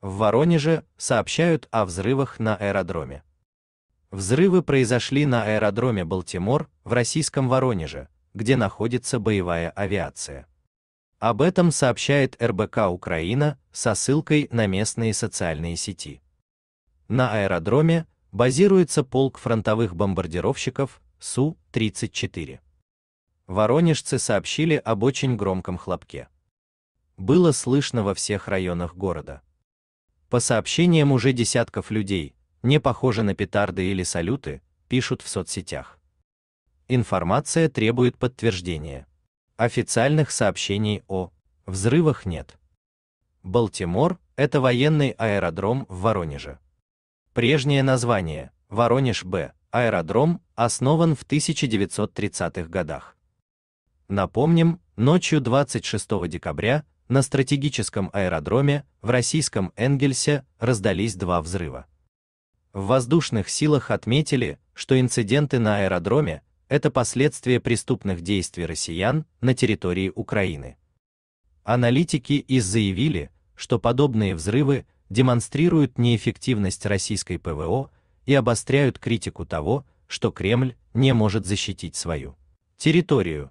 В Воронеже сообщают о взрывах на аэродроме. Взрывы произошли на аэродроме Балтимор в российском Воронеже, где находится боевая авиация. Об этом сообщает РБК Украина со ссылкой на местные социальные сети. На аэродроме базируется полк фронтовых бомбардировщиков Су-34. Воронежцы сообщили об очень громком хлопке. Было слышно во всех районах города. По сообщениям уже десятков людей, не похоже на петарды или салюты, пишут в соцсетях. Информация требует подтверждения. Официальных сообщений о взрывах нет. Балтимор – это военный аэродром в Воронеже. Прежнее название – Воронеж-Б, аэродром, основан в 1930-х годах. Напомним, ночью 26 декабря на стратегическом аэродроме в российском Энгельсе раздались два взрыва. В воздушных силах отметили, что инциденты на аэродроме – это последствия преступных действий россиян на территории Украины. Аналитики из заявили, что подобные взрывы демонстрируют неэффективность российской ПВО и обостряют критику того, что Кремль не может защитить свою территорию.